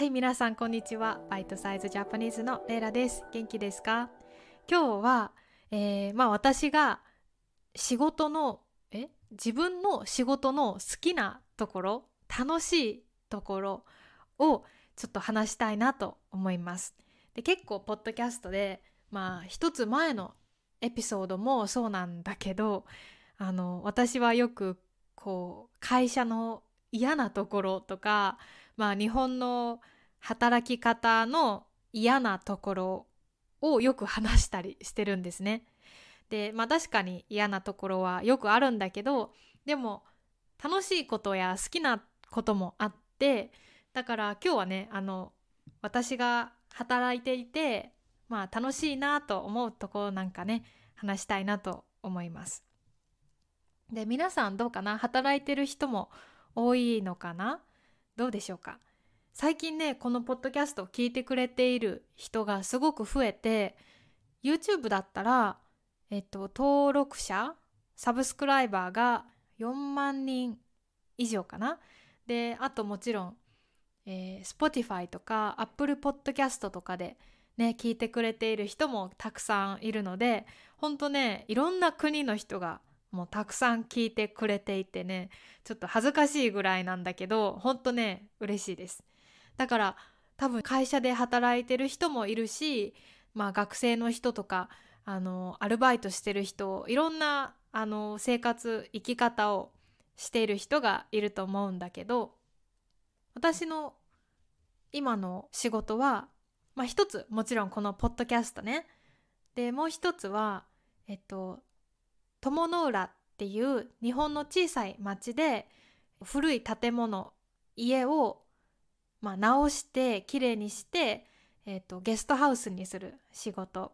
はい、皆さんこんにちは。バイトサイズジャパニーズのレイラです。元気ですか今日は、えー、まあ私が仕事の、え自分の仕事の好きなところ、楽しいところをちょっと話したいなと思います。で結構ポッドキャストで、まあ一つ前のエピソードもそうなんだけど、あの、私はよくこう、会社の嫌なところとか、まあ、日本の働き方の嫌なところをよく話したりしてるんですね。でまあ確かに嫌なところはよくあるんだけどでも楽しいことや好きなこともあってだから今日はねあの私が働いていてまあ楽しいなと思うところなんかね話したいなと思います。で皆さんどうかな働いてる人も多いのかなどうでしょうか最近ねこのポッドキャストを聞いてくれている人がすごく増えて YouTube だったら、えっと、登録者サブスクライバーが4万人以上かなであともちろん、えー、Spotify とか Apple Podcast とかでね聞いてくれている人もたくさんいるのでほんとねいろんな国の人がもうたくさん聞いてくれていてねちょっと恥ずかしいぐらいなんだけどほんとね嬉しいですだから多分会社で働いてる人もいるし、まあ、学生の人とかあのアルバイトしてる人いろんなあの生活生き方をしている人がいると思うんだけど私の今の仕事は、まあ、一つもちろんこのポッドキャストねでもう一つはえっと友の浦っていう日本の小さい町で古い建物家を、まあ、直してきれいにして、えーと、ゲストハウスにする仕事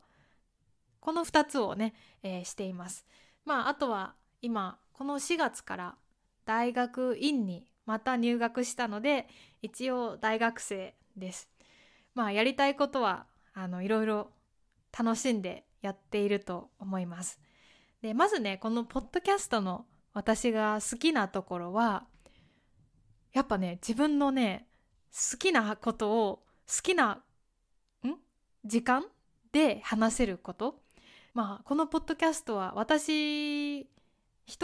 この2つをね、えー、しています。まあ、あとは今この4月から大学院にまた入学したので一応大学生です。まあやりたいことはあのいろいろ楽しんでやっていると思います。でまずねこのポッドキャストの私が好きなところはやっぱね自分のね好きなことを好きなん時間で話せることまあこのポッドキャストは私一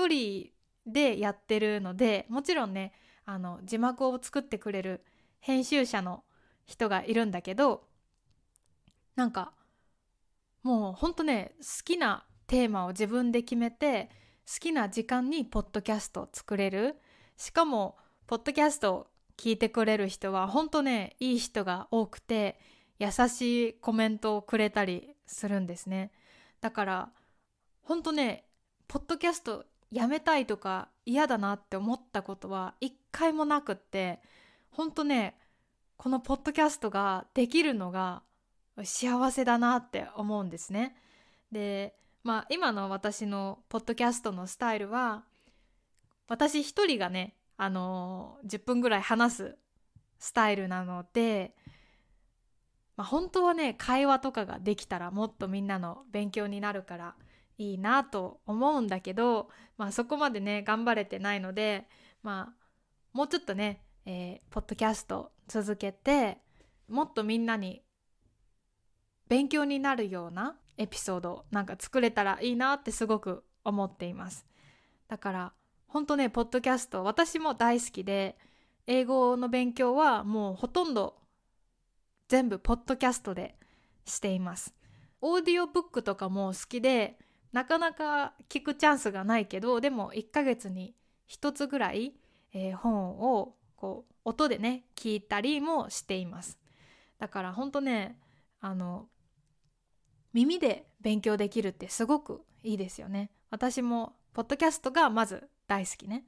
人でやってるのでもちろんねあの字幕を作ってくれる編集者の人がいるんだけどなんかもうほんとね好きなテーマを自分で決めて好きな時間にポッドキャストを作れるしかもポッドキャストを聞いてくれる人は本当ねいい人が多くて優しいコメントをくれたりするんですねだから本当ねポッドキャストやめたいとか嫌だなって思ったことは一回もなくって本当ねこのポッドキャストができるのが幸せだなって思うんですね。でまあ今の私のポッドキャストのスタイルは私一人がねあのー、10分ぐらい話すスタイルなので、まあ、本当はね会話とかができたらもっとみんなの勉強になるからいいなと思うんだけど、まあ、そこまでね頑張れてないので、まあ、もうちょっとね、えー、ポッドキャスト続けてもっとみんなに勉強になるようなエピソードなんか作れたらいいなってすごく思っていますだから本当ねポッドキャスト私も大好きで英語の勉強はもうほとんど全部ポッドキャストでしていますオーディオブックとかも好きでなかなか聞くチャンスがないけどでも1ヶ月に1つぐらい、えー、本をこう音でね聞いたりもしていますだからほんとねあの耳で勉強できるってすごくいいですよね。私もポッドキャストがまず大好きね。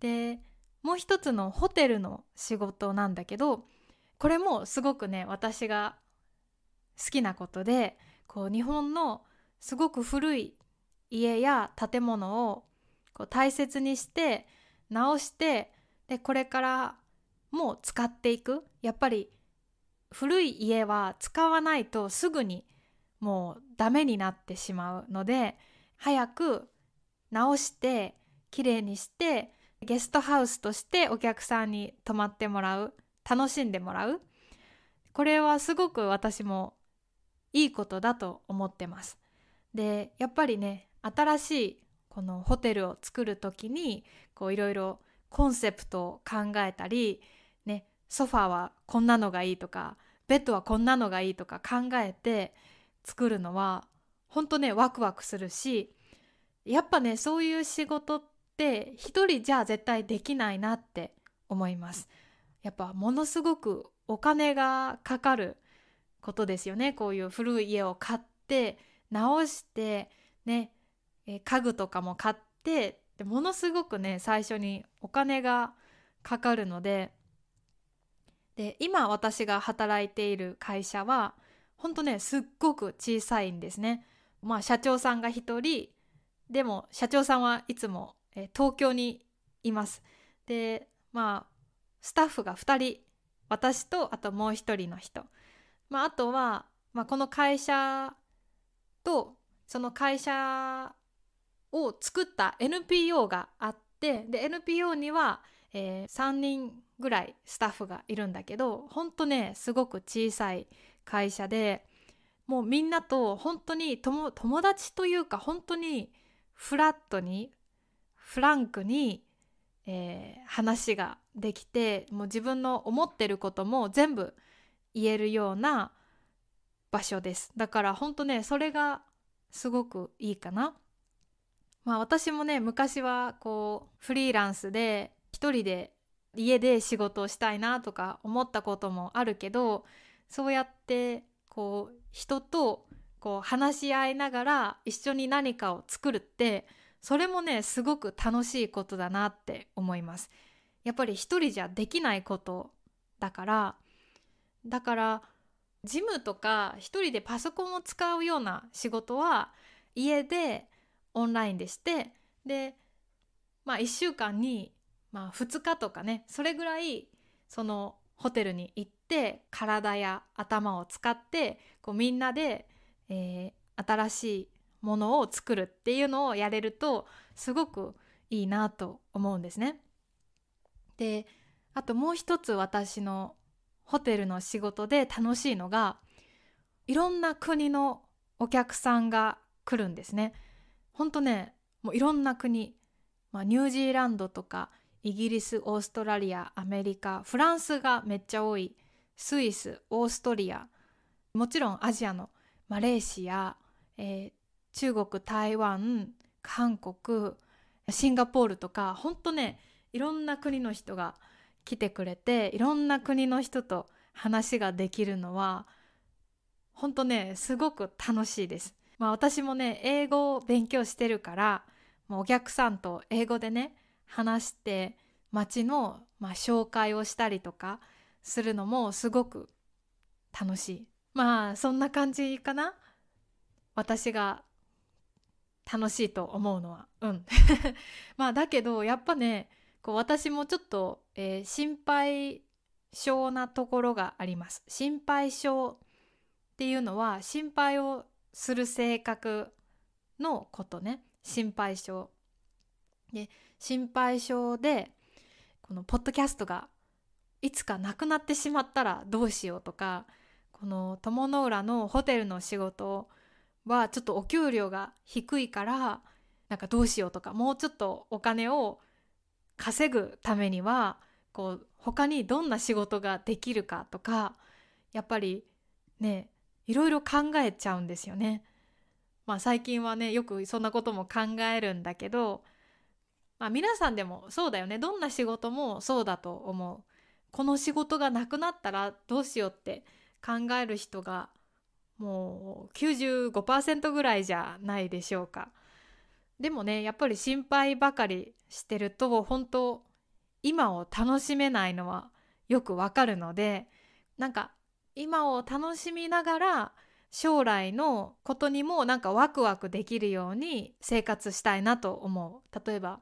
でもう一つのホテルの仕事なんだけどこれもすごくね私が好きなことでこう日本のすごく古い家や建物をこう大切にして直してでこれからも使っていくやっぱり古い家は使わないとすぐにもうダメになってしまうので早く直してきれいにしてゲストハウスとしてお客さんに泊まってもらう楽しんでもらうこれはすごく私もいいことだと思ってます。でやっぱりね新しいこのホテルを作る時にこういろいろコンセプトを考えたり、ね、ソファーはこんなのがいいとかベッドはこんなのがいいとか考えて作るのは本当ねワクワクするしやっぱねそういう仕事って一人じゃ絶対できないなって思いますやっぱものすごくお金がかかることですよねこういう古い家を買って直してね家具とかも買ってでものすごくね最初にお金がかかるのでで今私が働いている会社はほんとねすっごく小さいんですね。まあ社長さんが1人でも社長さんはいつも、え東京にいます。でまあスタッフが2人私とあともう1人の人、まあ、あとは、まあ、この会社とその会社を作った NPO があってで NPO には、えー、3人ぐらいスタッフがいるんだけどほんとねすごく小さい。会社でもうみんなと本当に友達というか本当にフラットにフランクに、えー、話ができてもう自分の思ってることも全部言えるような場所ですだから本当ねそれがすごくいいかな。まあ、私もね昔はこうフリーランスで一人で家で仕事をしたいなとか思ったこともあるけどそうやってこう人とこう話し合いながら一緒に何かを作るってそれもねすごく楽しいことだなって思います。やっぱり一人じゃできないことだからだからジムとか一人でパソコンを使うような仕事は家でオンラインでしてでまあ1週間に、まあ、2日とかねそれぐらいそのホテルに行っって体や頭を使ってこうみんなで、えー、新しいものを作るっていうのをやれるとすごくいいなと思うんですね。であともう一つ私のホテルの仕事で楽しいのがいろんな国のお客さんが来るんですね。ほんとねもういろんな国、まあ、ニュージーランドとかイギリスオーストラリアアメリカフランスがめっちゃ多いスイスオーストリアもちろんアジアのマレーシア、えー、中国台湾韓国シンガポールとかほんとねいろんな国の人が来てくれていろんな国の人と話ができるのは本当ねすごく楽しいです。まあ、私もね英語を勉強してるからもうお客さんと英語でね話して街の、まあ、紹介をしたりとかするのもすごく楽しいまあそんな感じかな私が楽しいと思うのはうん まあだけどやっぱねこう私もちょっと、えー、心配性なところがあります心配性っていうのは心配をする性格のことね心配性で心配性でこのポッドキャストがいつか亡くなってしまったらどうしようとかこの友の浦のホテルの仕事はちょっとお給料が低いからなんかどうしようとかもうちょっとお金を稼ぐためにはこう他にどんな仕事ができるかとかやっぱりねいろいろ考えちゃうんですよね。まあ、最近はねよくそんなことも考えるんだけど、まあ、皆さんでもそうだよねどんな仕事もそうだと思う。この仕事がなくなったらどうしようって考える人がもう95%ぐらいじゃないでしょうか。でもねやっぱり心配ばかりしてると本当今を楽しめないのはよくわかるのでなんか今を楽しみながら将来のことにもなんかワクワクできるように生活したいなと思う。例えば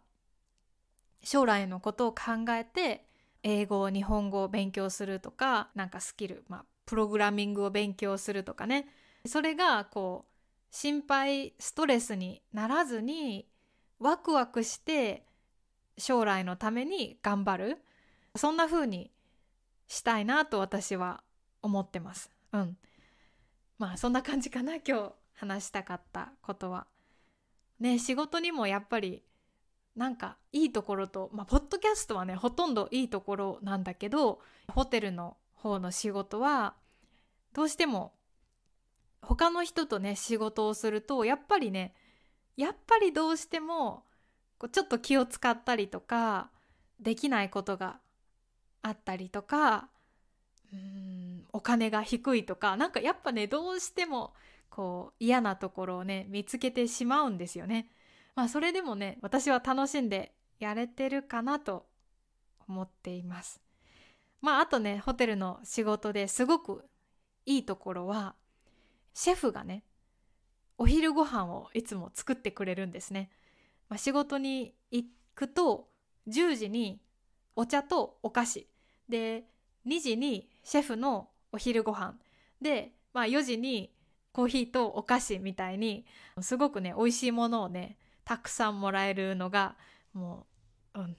将来のことを考えて英語日本語を勉強するとかなんかスキル、まあ、プログラミングを勉強するとかねそれがこう心配ストレスにならずにワクワクして将来のために頑張るそんな風にしたいなと私は思ってます。うん、まあそんな感じかな今日話したかったことは。ね仕事にもやっぱりなんかいいところと、まあ、ポッドキャストはねほとんどいいところなんだけどホテルの方の仕事はどうしても他の人とね仕事をするとやっぱりねやっぱりどうしてもこうちょっと気を使ったりとかできないことがあったりとかうんお金が低いとかなんかやっぱねどうしてもこう嫌なところをね見つけてしまうんですよね。まあそれでもね私は楽しんでやれてるかなと思っていますまああとねホテルの仕事ですごくいいところはシェフがねお昼ご飯をいつも作ってくれるんですね、まあ、仕事に行くと10時にお茶とお菓子で2時にシェフのお昼ご飯で、まあ、4時にコーヒーとお菓子みたいにすごくね美味しいものをねたくさんもらえるのがもう、うん、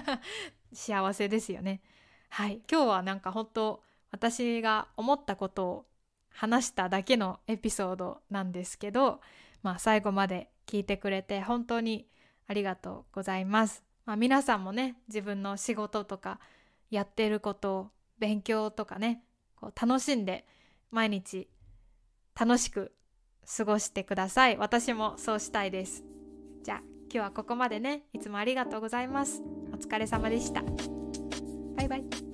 幸せですよね。はい、今日はなんか本当私が思ったことを話しただけのエピソードなんですけど、まあ、最後まで聞いてくれて本当にありがとうございます。まあ、皆さんもね自分の仕事とかやってることを勉強とかねこう楽しんで毎日楽しく過ごしてください私もそうしたいですじゃあ今日はここまでねいつもありがとうございますお疲れ様でしたバイバイ